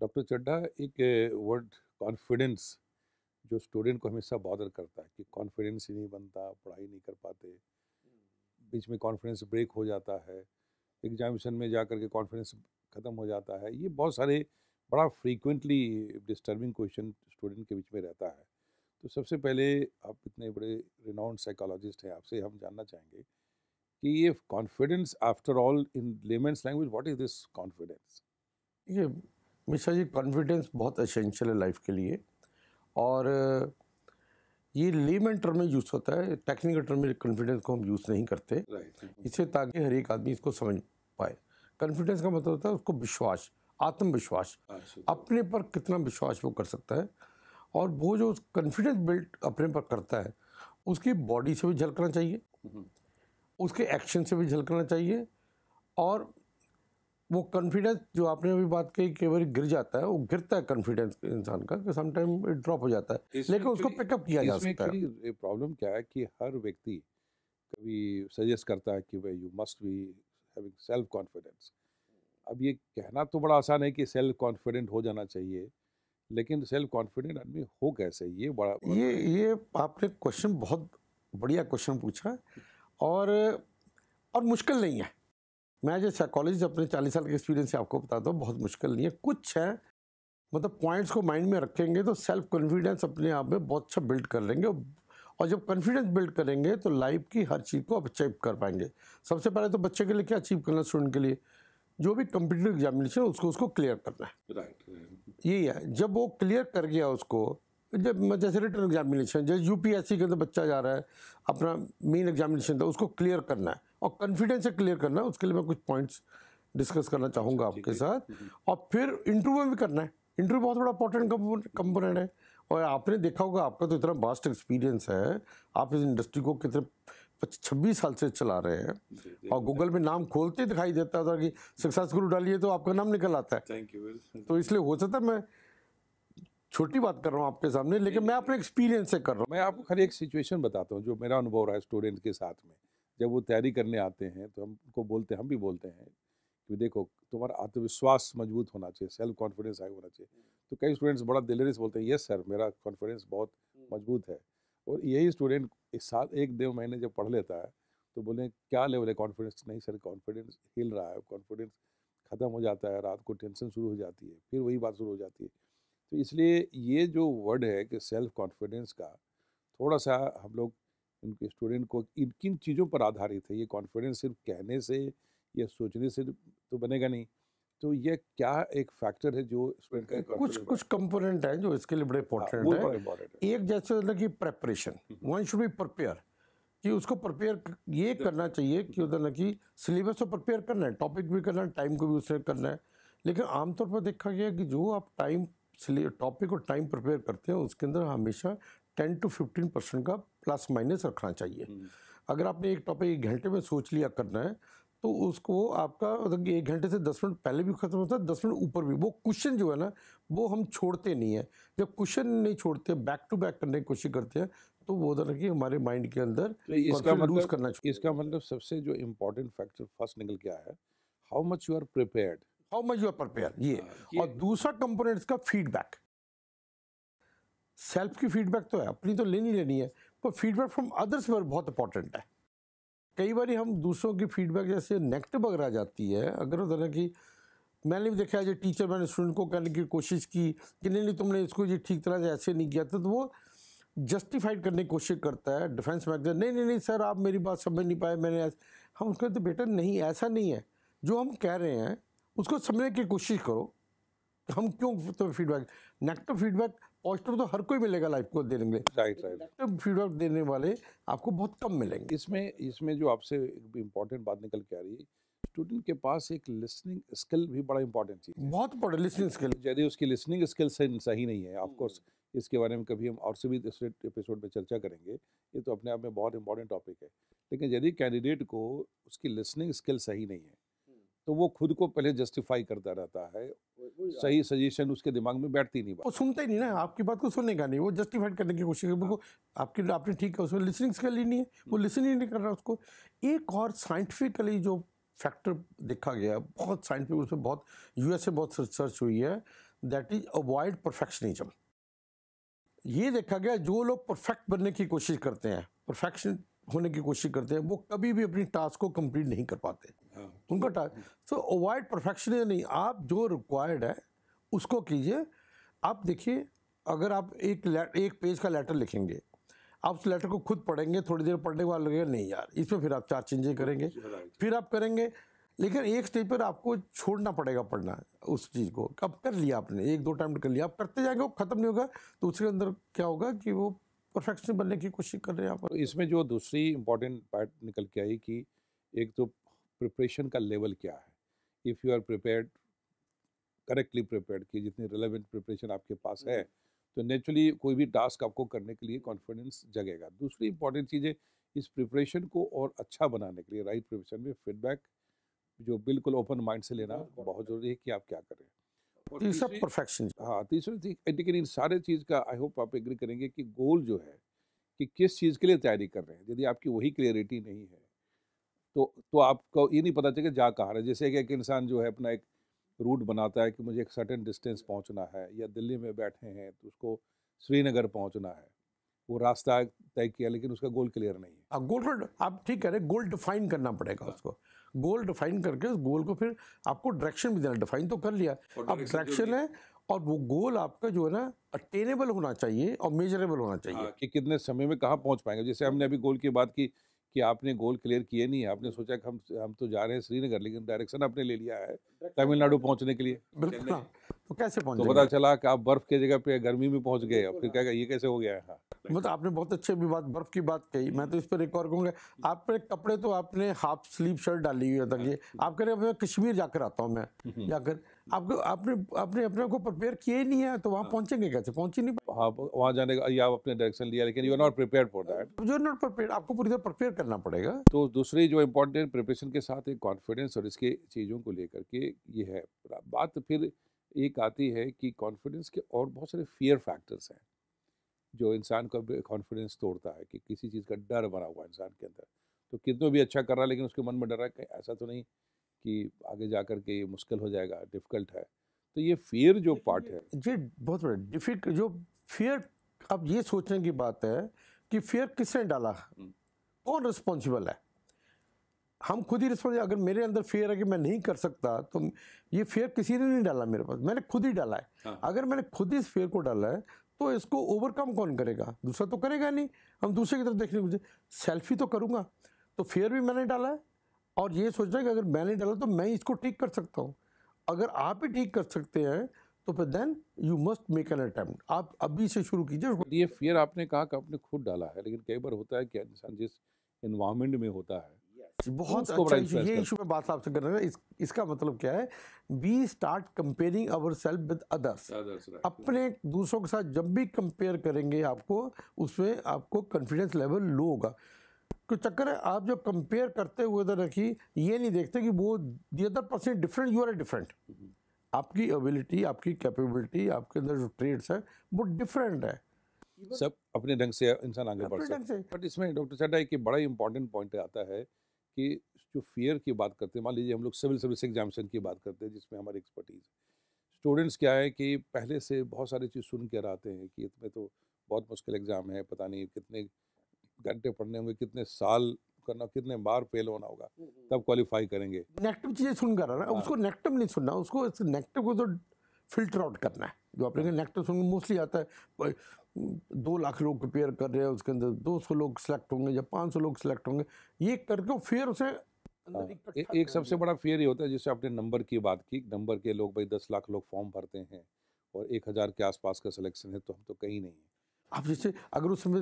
Doctor Chadha एक word confidence जो student को हमेशा बॉदर करता है कि कॉन्फिडेंस ही नहीं बनता पढ़ाई नहीं कर पाते बीच में कॉन्फिडेंस ब्रेक हो जाता है एग्जामिशन में जा के कॉन्फिडेंस ख़त्म हो जाता है ये बहुत सारे बड़ा फ्रीक्वेंटली डिस्टर्बिंग क्वेश्चन स्टूडेंट के बीच में रहता है तो सबसे पहले आप इतने बड़े रिनाउंड साइकोलॉजिस्ट हैं आपसे हम जानना चाहेंगे कि ये confidence after all in layman's language what is this confidence ये मिश्रा जी कॉन्फिडेंस बहुत एसेंशियल है लाइफ के लिए और ये लेमन टर्म में यूज़ होता है टेक्निकल टर्म में कॉन्फिडेंस को हम यूज़ नहीं करते इससे ताकि हर एक आदमी इसको समझ पाए कॉन्फिडेंस का मतलब होता है उसको विश्वास आत्मविश्वास अच्छा। अपने पर कितना विश्वास वो कर सकता है और वो जो कॉन्फिडेंस बिल्ड अपने पर करता है उसकी बॉडी से भी झलकना चाहिए हम्म। उसके एक्शन से भी झलकना चाहिए और वो कॉन्फिडेंस जो आपने अभी बात कही कई बार गिर जाता है वो गिरता है कॉन्फिडेंस इंसान का कि समटाइम ड्रॉप हो जाता है लेकिन उसको पिकअप किया जा सकता है प्रॉब्लम क्या है कि हर व्यक्ति कभी सजेस्ट करता है कि भाई you must be having self confidence अब ये कहना तो बड़ा आसान है कि सेल्फ कॉन्फिडेंट हो जाना चाहिए लेकिन सेल्फ कॉन्फिडेंट आदमी हो कैसे ये बड़ा, बड़ा ये ये आपने क्वेश्चन बहुत बढ़िया क्वेश्चन पूछा और और मुश्किल नहीं है मैं जो साइकोलॉजिस्ट अपने चालीस साल के एक्सपीरियंस से आपको बताता हूँ बहुत मुश्किल नहीं है कुछ है मतलब पॉइंट्स को माइंड में रखेंगे तो सेल्फ कॉन्फिडेंस अपने आप में बहुत अच्छा बिल्ड कर लेंगे और जब कॉन्फिडेंस बिल्ड करेंगे तो लाइफ की हर चीज़ को अचीव कर पाएंगे सबसे पहले तो बच्चे के लिए क्या अचीव करना स्टूडेंट के लिए जो भी कम्पिटेटिव एग्जामिनेशन उसको उसको क्लियर करना है राइट यही है जब वो क्लियर कर गया उसको जब जैसे रिटर्न एग्जामिनेशन जैसे यूपीएससी के अंदर बच्चा जा रहा है अपना मेन एग्जामिनेशन था उसको क्लियर करना है और कॉन्फिडेंस से क्लियर करना है उसके लिए मैं कुछ पॉइंट्स डिस्कस करना चाहूँगा आपके साथ हम्म, हम्म। और फिर इंटरव्यू में भी करना है इंटरव्यू बहुत बड़ा इंपॉर्टेंट कंपोनेंट है और आपने देखा होगा आपका तो इतना वास्ट एक्सपीरियंस है आप इस इंडस्ट्री को कितने छब्बीस साल से चला रहे हैं और गूगल में नाम खोलते दिखाई देता था कि सक्सेस गुरु डालिए तो आपका नाम निकल आता है थैंक यू तो इसलिए हो सकता मैं छोटी बात कर रहा हूँ आपके सामने लेकिन मैं अपने एक्सपीरियंस से कर रहा हूँ मैं आपको खाली एक सिचुएशन बताता हूँ जो मेरा अनुभव रहा है स्टूडेंट के साथ में जब वो तैयारी करने आते हैं तो हम उनको बोलते हैं हम भी बोलते हैं कि देखो तुम्हारा आत्मविश्वास मजबूत होना चाहिए सेल्फ कॉन्फिडेंस हाई होना चाहिए तो कई स्टूडेंट्स बड़ा से बोलते हैं यस सर मेरा कॉन्फिडेंस बहुत हम्म। मजबूत है और यही स्टूडेंट एक साल एक डेढ़ महीने जब पढ़ लेता है तो बोले क्या लेवल है कॉन्फिडेंस नहीं सर कॉन्फिडेंस हिल रहा है कॉन्फिडेंस ख़त्म हो जाता है रात को टेंशन शुरू हो जाती है फिर वही बात शुरू हो जाती है तो इसलिए ये जो वर्ड है कि सेल्फ कॉन्फिडेंस का थोड़ा सा हम लोग उनके स्टूडेंट को इन किन चीज़ों पर आधारित है ये कॉन्फिडेंस सिर्फ कहने से या सोचने से तो बनेगा नहीं तो ये क्या एक फैक्टर है जो कुछ कुछ कंपोनेंट है जो इसके लिए बड़े इंपॉर्टेंट हाँ, है।, एक जैसे मतलब कि preparation one should be prepare कि उसको प्रिपेयर ये करना चाहिए कि ना कि सिलेबस तो प्रिपेयर करना है टॉपिक भी करना है टाइम को भी उसे करना है लेकिन आमतौर पर देखा गया कि जो आप टाइम टॉपिक और टाइम प्रिपेयर करते हैं उसके अंदर हमेशा टेन टू फिफ्टीन परसेंट का प्लस माइनस रखना चाहिए हम्म। अगर आपने एक टॉपिक एक घंटे में सोच लिया करना है तो उसको आपका मतलब एक घंटे से दस मिनट पहले भी खत्म होता है दस मिनट ऊपर भी वो क्वेश्चन जो है ना वो हम छोड़ते नहीं हैं जब क्वेश्चन नहीं छोड़ते बैक टू बैक करने की कोशिश करते हैं तो वो उधर कि हमारे माइंड के अंदर तो इसका मतलब करना इसका मतलब सबसे जो इम्पोर्टेंट फैक्टर फर्स्ट निकल के आया है how much you are prepared how much you are prepare ये और दूसरा कंपोनेंट का फीडबैक सेल्फ की फीडबैक तो है अपनी तो लेनी लेनी है पर फीडबैक फ्रॉम अदर्स पर बहुत इंपॉर्टेंट है कई बार हम दूसरों की फीडबैक जैसे नेगेटिव अगर आ जाती है अगर उधर कि मैंने भी देखा है जो टीचर मैंने स्टूडेंट को कहने की कोशिश की कि नहीं नहीं तुमने इसको ये ठीक तरह से ऐसे नहीं किया था तो, तो वो जस्टिफाइड करने की कोशिश करता है डिफेंस मैगजन नहीं नहीं नहीं सर आप मेरी बात समझ नहीं पाए मैंने ऐसे हम उसको कहते बेटा नहीं ऐसा नहीं है जो हम कह रहे हैं उसको समझने की कोशिश करो तो हम क्यों तो फीडबैक नेगेटिव फीडबैक ऑस्टर तो हर कोई मिलेगा लाइफ को देने में राइट राइट फीडबैक देने वाले आपको बहुत कम मिलेंगे इसमें इसमें जो आपसे इम्पोर्टेंट बात निकल के आ रही है स्टूडेंट के पास एक लिसनिंग स्किल भी बड़ा इंपॉर्टेंट चीज बहुत इंपॉर्टेंट लिसनिंग स्किल यदि उसकी लिसनिंग स्किल सही नहीं है ऑफकोर्स hmm. इसके बारे में कभी हम और से भी दूसरे एपिसोड में चर्चा करेंगे ये तो अपने आप में बहुत इंपॉर्टेंट टॉपिक है लेकिन यदि कैंडिडेट को उसकी लिसनिंग स्किल सही नहीं है तो वो खुद को पहले जस्टिफाई करता रहता है सही सजेशन उसके दिमाग में बैठती नहीं वो सुनता ही नहीं ना आपकी बात को सुनने का नहीं वो जस्टिफाइड करने की कोशिश हाँ। आपकी आपने ठीक है उसमें लिसनिंग स्किल ही नहीं है वो लिसन हम्म। ही नहीं कर रहा उसको एक और साइंटिफिकली जो फैक्टर देखा गया बहुत साइंटिफिक उसमें बहुत यूएस में बहुत रिसर्च हुई है दैट इज अवॉइड परफेक्शनिज्म ये देखा गया जो लोग परफेक्ट बनने की कोशिश करते हैं परफेक्शन होने की कोशिश करते हैं वो कभी भी अपनी टास्क को कंप्लीट नहीं कर पाते उनका टाइम सो अवॉइड परफेक्शन नहीं आप जो रिक्वायर्ड है उसको कीजिए आप देखिए अगर आप एक एक पेज का लेटर लिखेंगे आप उस लेटर को खुद पढ़ेंगे थोड़ी देर पढ़ने के बाद लगेगा नहीं यार इसमें फिर आप चार चेंजें करेंगे फिर आप करेंगे लेकिन एक स्टेज पर आपको छोड़ना पड़ेगा पढ़ना उस चीज़ को अब कर लिया आपने एक दो टाइम कर लिया आप करते जाएंगे वो ख़त्म नहीं होगा तो उसके अंदर क्या होगा कि वो परफेक्शन बनने की कोशिश कर रहे हैं आप तो इसमें जो दूसरी इंपॉर्टेंट पार्ट निकल के आई कि एक तो प्रिपरेशन का लेवल क्या है if you are prepared correctly prepared कि जितनी रिलेवेंट प्रिपरेशन आपके पास है हम्म। तो नेचुरली कोई भी टास्क आपको करने के लिए कॉन्फिडेंस जगेगा दूसरी इंपॉर्टेंट चीज़ है इस प्रिपरेशन को और अच्छा बनाने के लिए राइट प्रिपरेशन में फीडबैक जो बिल्कुल ओपन माइंड से लेना बहुत ज़रूरी है कि आप क्या करें तो सब परफेक्शन हाँ तीसरी चीज लेकिन इन सारे चीज़ का आई होप आप एग्री करेंगे कि गोल जो है कि किस चीज़ के लिए तैयारी कर रहे हैं यदि आपकी वही क्लियरिटी नहीं है तो तो आपको ये नहीं पता चलेगा जा कहाँ रहे है जैसे कि एक इंसान जो है अपना एक रूट बनाता है कि मुझे एक सर्टेन डिस्टेंस पहुँचना है या दिल्ली में बैठे हैं तो उसको श्रीनगर पहुँचना है वो रास्ता तय किया लेकिन उसका गोल क्लियर नहीं है गोल हाँ, तो आप ठीक कह रहे गोल डिफाइन करना पड़ेगा हाँ। उसको गोल डिफाइन करके उस गोल को फिर आपको डायरेक्शन भी देना डिफाइन तो कर लिया अब डायरेक्शन है और वो गोल आपका जो है ना अटेनेबल होना चाहिए और मेजरेबल होना चाहिए हाँ, कि कितने समय में कहाँ पहुँच पाएंगे जैसे हमने अभी गोल की बात की कि आपने गोल क्लियर किए नहीं आपने सोचा कि हम हम तो जा रहे हैं श्रीनगर लेकिन डायरेक्शन आपने ले लिया है तमिलनाडु पहुंचने के लिए बिल्कुल तो कैसे पहुंचे तो पता चला कि आप बर्फ़ की जगह पे गर्मी में पहुंच गए फिर क्या ये कैसे हो गया है हाँ। मतलब आपने बहुत अच्छे भी बात बर्फ़ की बात कही मैं तो इस पर एक और कहूँगा आप कपड़े तो आपने हाफ स्लीव शर्ट डाली हुई है तक ये हाँ। आप कह रहे हैं कश्मीर जाकर आता हूँ मैं हम्म। जाकर आपको आपने आपने अपने को प्रिपेयर किया ही नहीं है तो वहाँ हाँ। पहुँचेंगे कैसे पहुँच ही नहीं हाँ वहाँ जाने का या आपने डायरेक्शन लिया लेकिन you are not prepare for that you are not prepare आपको पूरी तरह प्रिपेयर करना पड़ेगा तो दूसरी जो इम्पोर्टेंट प्रिपरेशन के साथ एक कॉन्फिडेंस और इसके चीज़ों को लेकर के ये है बात फिर एक आती है कि कॉन्फिडेंस के और बहुत सारे फियर फैक्टर्स हैं जो इंसान का कॉन्फिडेंस तोड़ता है कि किसी चीज़ का डर बना हुआ है इंसान के अंदर तो कितनों भी अच्छा कर रहा है लेकिन उसके मन में डर रहा है ऐसा तो नहीं कि आगे जा कर के ये मुश्किल हो जाएगा डिफ़िकल्ट है तो ये फियर जो पार्ट है जी बहुत बड़ा डिफिक जो फियर अब ये सोचने की बात है कि फियर किसने डाला हम्म। कौन रिस्पॉन्सिबल है हम खुद ही रिस्पॉन्सिबल अगर मेरे अंदर फेयर है कि मैं नहीं कर सकता तो ये फेयर किसी ने नहीं डाला मेरे पास मैंने खुद ही डाला है हाँ। अगर मैंने खुद ही इस फेयर को डाला है तो इसको ओवरकम कौन करेगा दूसरा तो करेगा नहीं हम दूसरे की तरफ देखने मुझे सेल्फी तो करूँगा तो फेयर भी मैंने डाला है और ये सोच रहे कि अगर मैंने डाला तो मैं इसको ठीक कर सकता हूँ अगर आप ही ठीक कर सकते हैं तो फिर then you must make an attempt आप अभी से शुरू कीजिए ये फियर आपने कहा कि आपने खुद डाला है लेकिन कई बार होता है कि इंसान जिस इन्वायरमेंट में होता है बहुत अच्छा इशू ये इशू में बात आपसे कर रहे हैं इस, इसका मतलब क्या है we start comparing our self with others अपने दूसरों के साथ जब भी कंपेयर करेंगे आपको उसमें आपको कॉन्फिडेंस लेवल लो होगा कि चक्कर है आप जो कंपेयर करते हुए इधर रखी ये नहीं देखते कि वो the other person different you are different आपकी एबिलिटी आपकी कैपेबिलिटी आपके अंदर जो ट्रेड्स है वो डिफरेंट है सब अपने ढंग से इंसान आगे बढ़ सकता है बट इसमें डॉक्टर चड्डा एक बड़ा इंपॉर्टेंट पॉइंट आता है कि जो फियर की बात करते हैं मान लीजिए हम लोग सिविल सर्विस एग्जामेशन की बात करते हैं जिसमें हमारी एक्सपर्टीज़ स्टूडेंट्स क्या है कि पहले से बहुत सारी चीज़ सुन कर आते हैं कि इतने तो बहुत मुश्किल एग्ज़ाम है पता नहीं कितने घंटे पढ़ने होंगे कितने साल करना कितने बार फेल होना होगा हम्म, हम्म। तब क्वालिफाई करेंगे नेगेटिव चीज़ें सुनकर ना हाँ। उसको नेगेटिव नहीं सुनना उसको नेगेटिव को तो फिल्टर आउट करना है जो आप कहा नेगेटिव सुन मोस्टली आता है दो लाख लोग प्रिपेयर कर रहे हैं उसके अंदर दो सौ लोग सिलेक्ट होंगे या पाँच सौ लोग सिलेक्ट होंगे ये करके फिर उसे एक, एक सबसे बड़ा फेयर ये होता है जैसे आपने नंबर की बात की नंबर के लोग भाई दस लाख लोग फॉर्म भरते हैं और एक हज़ार के आसपास का सिलेक्शन है तो हम तो कहीं नहीं है आप जैसे अगर उसमें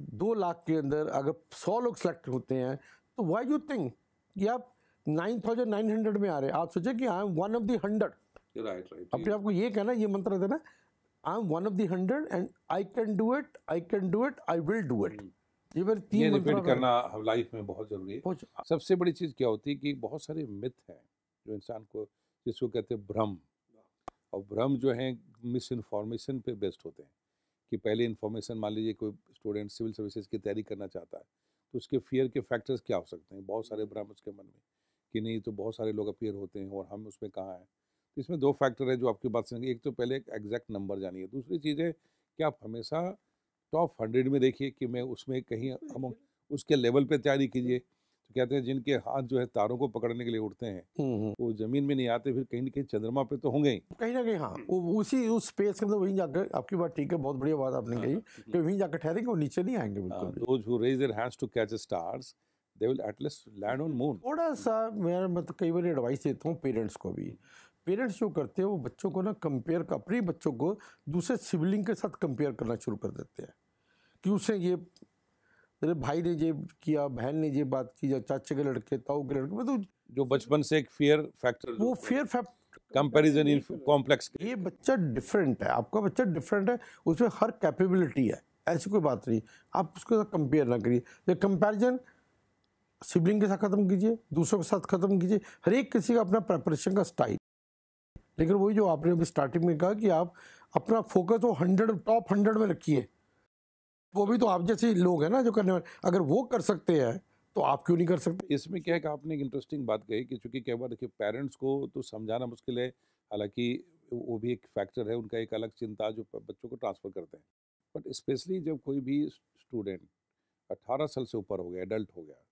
दो लाख के अंदर अगर सौ लोग सेलेक्ट होते हैं तो वाई यू थिंक कि आप नाइन थाउजेंड नाइन हंड्रेड में आ रहे हैं आप सोचे कि I am one of the hundred अपने आपको ये कहना ये मंत्र देना I am one of the hundred and I can do it I can do it I will do it ये मेरे तीन ये रिपीट करना हम लाइफ में बहुत ज़रूरी है सबसे बड़ी चीज़ क्या होती है कि बहुत सारे मिथ हैं जो इंसान को जिसको कहते हैं भ्रम और भ्रम जो है मिस इन्फॉर्मेशन पे बेस्ड होते हैं कि पहले इन्फॉर्मेशन मान लीजिए कोई स्टूडेंट सिविल सर्विसेज की तैयारी करना चाहता है तो उसके फियर के फैक्टर्स क्या हो सकते हैं बहुत सारे ब्राह्मण के मन में कि नहीं तो बहुत सारे लोग अपीयर होते हैं और हम उसमें कहाँ हैं तो इसमें दो फैक्टर है जो आपकी बात सुनेंगे एक तो पहले एक एग्जैक्ट नंबर जानिए दूसरी चीज़ है कि आप हमेशा टॉप हंड्रेड में देखिए कि मैं उसमें कहीं हम उसके लेवल पर तैयारी कीजिए कहते हैं जिनके हाथ जो है तारों को पकड़ने के लिए उठते हैं हम्म, हम्म। वो जमीन में नहीं आते फिर कहीं ना कहीं चंद्रमा पे तो होंगे ही कहीं ना कहीं हाँ वो उसी उस स्पेस के अंदर वहीं जाकर आपकी बात ठीक है बहुत बढ़िया बात आपने कही हाँ, हाँ। कि वहीं जाकर ठहरेंगे वो नीचे नहीं आएंगे बिल्कुल they will at least land on moon थोड़ा सा मैं मतलब कई बार एडवाइस देता हूँ पेरेंट्स को भी पेरेंट्स जो करते हैं वो बच्चों को ना कंपेयर अपने बच्चों को दूसरे सिबलिंग के साथ कंपेयर करना शुरू कर देते हैं कि उसे ये मेरे भाई ने ये किया बहन ने ये बात की या चाचे के लड़के ताऊ के लड़के मतलब जो बचपन से एक फेयर फैक्टर वो फेयर कंपैरिजन कॉम्प्लेक्स ये बच्चा डिफरेंट है आपका बच्चा डिफरेंट है उसमें हर कैपेबिलिटी है ऐसी कोई बात नहीं आप उसके साथ कंपेयर ना करिए ये कंपैरिजन सिबलिंग के साथ ख़त्म कीजिए दूसरों के साथ ख़त्म कीजिए हर एक किसी का अपना प्रेपरेशन का स्टाइल लेकिन वही जो आपने अभी स्टार्टिंग में कहा कि आप अपना फोकस वो हंड्रेड टॉप हंड्रेड में रखिए वो भी तो आप जैसे लोग हैं ना जो करने वाले अगर वो कर सकते हैं तो आप क्यों नहीं कर सकते इसमें क्या है कि आपने एक इंटरेस्टिंग बात कही कि चूंकि कई बार देखिए पेरेंट्स को तो समझाना मुश्किल है हालांकि वो भी एक फैक्टर है उनका एक अलग चिंता जो बच्चों को ट्रांसफ़र करते हैं बट स्पेशली जब कोई भी स्टूडेंट अट्ठारह साल से ऊपर हो गया एडल्ट हो गया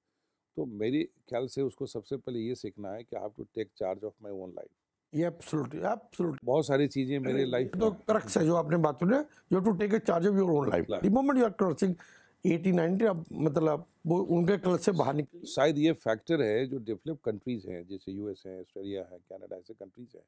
तो मेरे ख्याल से उसको सबसे पहले ये सीखना है कि I have to take charge of my own life ये एब्सोल्युटली एब्सोल्युटली बहुत सारी चीजें मेरे लाइफ तो करक्स है जो आपने बात सुनी you have to take a charge of your own life the moment you are crossing 80 90 अब मतलब वो उनके क्लच से बाहर निकल शायद ये फैक्टर है जो डेवलप कंट्रीज हैं जैसे यूएस है ऑस्ट्रेलिया है कनाडा ऐसे कंट्रीज हैं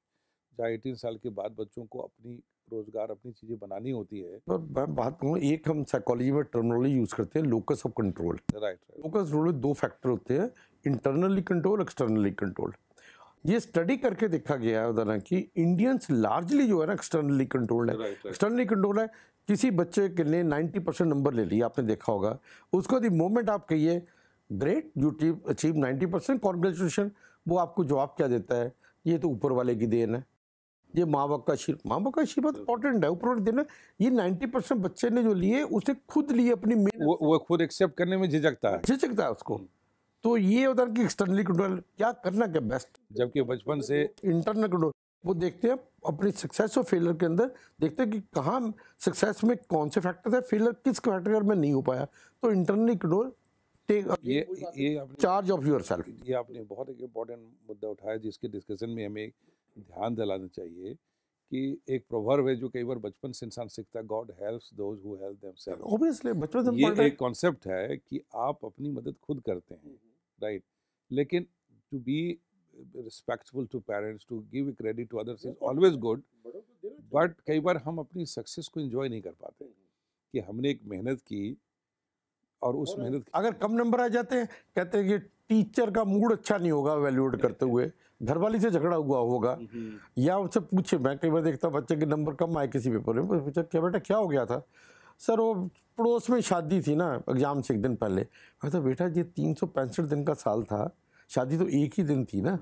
जहाँ एटीन साल के बाद बच्चों को अपनी रोजगार अपनी चीज़ें बनानी होती है पर मैं बात करूँ एक हम साइकोलॉजी में टर्मिनोलॉजी यूज़ करते हैं locus of control right locus control में दो फैक्टर होते हैं इंटरनली कंट्रोल एक्सटर्नली कंट्रोल ये स्टडी करके देखा गया है उधर ना कि इंडियंस लार्जली जो है ना एक्सटर्नली कंट्रोल्ड है एक्सटर्नली कंट्रोल है किसी बच्चे के ने 90 परसेंट नंबर ले लिया आपने देखा होगा उसको दी मोमेंट आप कहिए ग्रेट यू टीव अचीव 90 परसेंट कॉन्ग्रेचुलेशन वो आपको जवाब क्या देता है ये तो ऊपर वाले की देन है ये माँ बाप का शीर माँ बाप का शीर बहुत इंपॉर्टेंट है ऊपर वाले देन है ये 90 परसेंट बच्चे ने जो लिए उसे खुद लिए अपनी वो, वो खुद एक्सेप्ट करने में झिझकता है झिझकता है उसको हम्म। तो ये होता है कि एक्सटर्नली कंट्रोल क्या करना क्या बेस्ट जबकि बचपन से इंटरनल कंट्रोल वो देखते हैं अपनी सक्सेस और फेलियर के अंदर देखते हैं कि कहाँ सक्सेस में कौन से फैक्टर है फेलियर किस फैक्टर में नहीं हो पाया तो इंटरनली कंट्रोल टेक ये ये चार्ज ऑफ योर सेल्फ ये आपने बहुत एक इम्पॉर्टेंट मुद्दा उठाया जिसके डिस्कशन में हमें ध्यान दिलाना चाहिए कि एक प्रोवर्ब है जो कई बार बचपन से इंसान सीखता है God helps those who help themselves obviously बचपन ये एक कॉन्सेप्ट है कि आप अपनी मदद खुद करते हैं right लेकिन to be respectful to parents to give credit to others is always good but कई बार हम अपनी सक्सेस को एंजॉय नहीं कर पाते हम्म, हम्म। कि हमने एक मेहनत की और उस मेहनत अगर कम नंबर आ जाते हैं कहते हैं कि टीचर का मूड अच्छा नहीं होगा वैल्यूएट करते हुए घर वाली से झगड़ा हुआ होगा हम्म, या उनसे पूछे मैं कई बार देखता बच्चे के नंबर कम आए किसी पेपर में पूछा क्या बेटा क्या हो गया था सर वो पड़ोस में शादी थी ना एग्ज़ाम से एक दिन पहले मैं तो बेटा ये तीन सौ पैंसठ दिन का साल था शादी तो एक ही दिन थी ना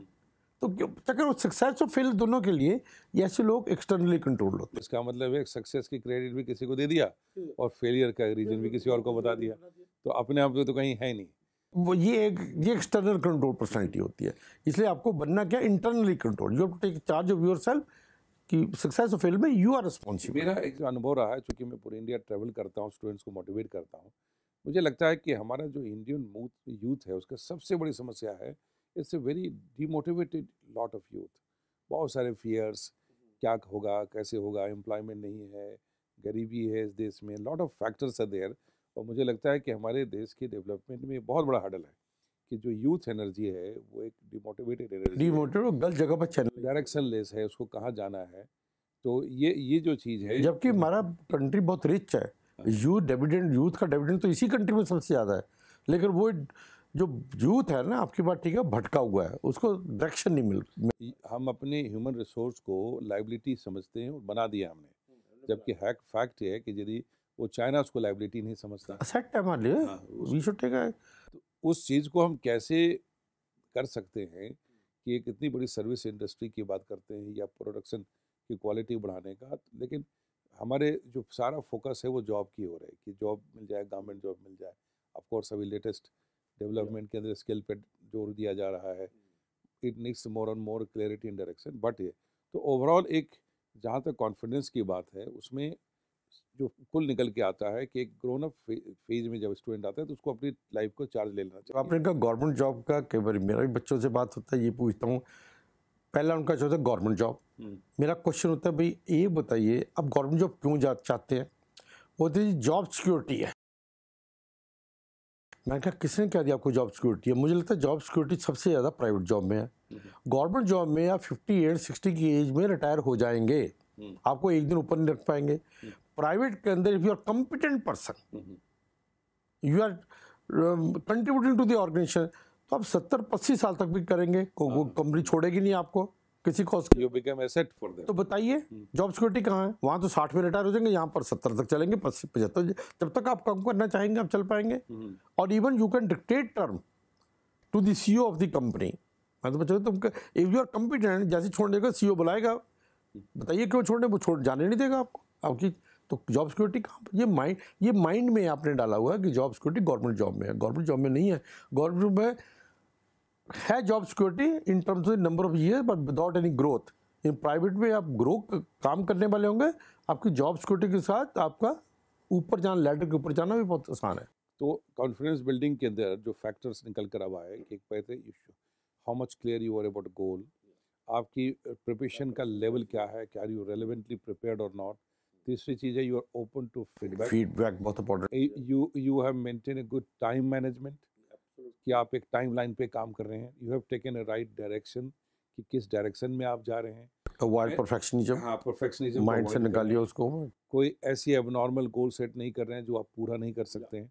तो तक वो सक्सेस और फेल दोनों के लिए ऐसे लोग एक्सटर्नली कंट्रोल होते हैं इसका मतलब है सक्सेस की क्रेडिट भी किसी को दे दिया और फेलियर का रीजन भी किसी और को बता दिया तो अपने आप में तो कहीं है नहीं वो ये एक ये एक्सटर्नल कंट्रोल पर्सनैलिटी होती है इसलिए आपको बनना क्या internally control you to take charge of yourself कि सक्सेस ऑफ फिल्म में यू आर रिस्पॉन्सिबल मेरा एक अनुभव रहा है चूँकि मैं पूरे इंडिया ट्रेवल करता हूँ स्टूडेंट्स को मोटिवेट करता हूँ मुझे लगता है कि हमारा जो इंडियन यूथ है उसका सबसे बड़ी समस्या है it's a very demotivated lot of youth बहुत सारे फियर्स क्या होगा कैसे होगा एम्प्लॉयमेंट नहीं है गरीबी है इस देश में lot of factors are there और मुझे लगता है कि हमारे देश के डेवलपमेंट में बहुत बड़ा हडल है कि जो यूथ एनर्जी है वो एक डिमोटिवेटेड एनर्जी डिमोटिवेटेड गलत जगह पर चल डायरेक्शन लेस है उसको कहाँ जाना है तो ये ये जो चीज़ है जबकि हमारा कंट्री बहुत रिच है यूथ डेविडेंट यूथ का डेविडेंट तो इसी कंट्री में सबसे ज़्यादा है लेकिन वो जो यूथ है ना आपकी बात ठीक है भटका हुआ है उसको डायरेक्शन नहीं मिल हम अपने ह्यूमन रिसोर्स को लाइबिलिटी समझते हैं और बना दिया हमने जबकि हैक फैक्ट है कि यदि वो चाइना उसको लाइबिलिटी नहीं समझता सेट है हमारे लिए वी शुड टेक उस चीज़ को हम कैसे कर सकते हैं कि एक इतनी बड़ी सर्विस इंडस्ट्री की बात करते हैं या प्रोडक्शन की क्वालिटी बढ़ाने का लेकिन हमारे जो सारा फोकस है वो जॉब की हो रहा है कि जॉब मिल जाए गवर्नमेंट जॉब मिल जाए ऑफकोर्स अभी लेटेस्ट डेवलपमेंट के अंदर स्किल पर जोर दिया जा रहा है it needs more and more clarity in direction but ये तो ओवरऑल एक जहाँ तक कॉन्फिडेंस की बात है उसमें जो कुल निकल के आता है कि एक ग्रोन अप फेज में जब स्टूडेंट आता है तो उसको अपनी लाइफ को चार्ज ले लेना चाहिए आपने कहा गवर्नमेंट जॉब का कई बार मेरा भी बच्चों से बात होता है ये पूछता हूँ पहला उनका जो होता है गवर्नमेंट हम्म। जॉब मेरा क्वेश्चन होता है भाई ये बताइए अब गवर्नमेंट जॉब क्यों जा चाहते हैं वो तो जॉब सिक्योरिटी है मैंने कहा किसने कह दिया आपको जॉब सिक्योरिटी है मुझे लगता है जॉब सिक्योरिटी सबसे ज़्यादा प्राइवेट जॉब में है गवर्नमेंट हम्म। जॉब में आप फिफ्टी एट सिक्सटी की एज में रिटायर हो जाएंगे हम्म। आपको एक दिन ऊपर नहीं रख पाएंगे प्राइवेट के अंदर if you are competent person you are contributing to the organization तो आप सत्तर पस्सी साल तक भी करेंगे कंपनी हाँ। छोड़ेगी नहीं आपको किसी cause you become asset for तो बताइए जॉब हम्म। सिक्योरिटी कहाँ है वहाँ तो साठ में रिटायर हो जाएंगे यहाँ पर सत्तर तक चलेंगे पचहत्तर जब तक आप कम करना चाहेंगे आप चल पाएंगे हम्म। और even you can dictate term to the C of the company मैं तो बच्चों तुम इफ यू आर कम्पिटेंट जैसे छोड़ देगा सी बुलाएगा हम्म। बताइए क्यों छोड़ने वो छोड़ जाने नहीं देगा आपको आपकी तो जॉब सिक्योरिटी कहाँ ये माइंड ये माइंड में आपने डाला हुआ है कि जॉब सिक्योरिटी गवर्नमेंट जॉब में है गवर्नमेंट जॉब में नहीं है गवर्नमेंट में है job security in terms of number of year but without any growth in private में आप ग्रो काम करने वाले होंगे आपकी जॉब सिक्योरिटी के साथ आपका ऊपर जाना लेटर के ऊपर जाना भी बहुत आसान है तो कॉन्फिडेंस बिल्डिंग के अंदर जो फैक्टर्स निकल कर अब आए कि एक पहले how much clear you are about goal आपकी प्रिपरेशन का लेवल क्या है क्या आर यू रेलिवेंटली प्रिपेयर्ड और नॉट तीसरी चीज़ है you are open to feedback feedback बहुत important you you have maintain a good time management कि आप एक टाइम लाइन पे काम कर रहे हैं you have taken a right direction कि किस डायरेक्शन में आप जा रहे हैं अवॉइड परफेक्शनिज्म हां परफेक्शनिज्म माइंड से निकालिए उसको कोई ऐसी एबनॉर्मल गोल सेट नहीं कर रहे हैं जो आप पूरा नहीं कर सकते हैं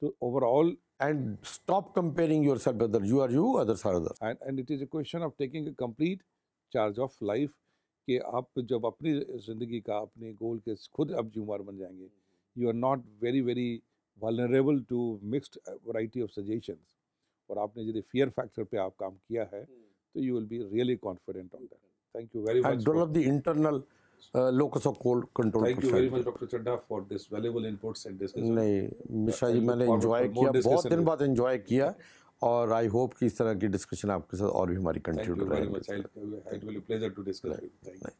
तो overall and stop comparing yourself other you are you others are other and it is a question of taking a complete charge of life कि आप जब अपनी ज़िंदगी का अपने गोल के खुद आप जुम्मार बन जाएंगे you are not very very vulnerable to mixed variety of suggestion और आपने यदि फियर फैक्टर पे आप काम किया है तो you will be really confident on that thank you very much. And develop the internal uh, locus of control. Thank you very much, Dr. Chadda, for this valuable inputs and discussion. नहीं मिश्रा जी मैंने enjoy किया बहुत दिन बाद enjoy किया और I hope कि इस तरह की डिस्कशन आपके साथ और भी हमारी कंटिन्यू रहेगी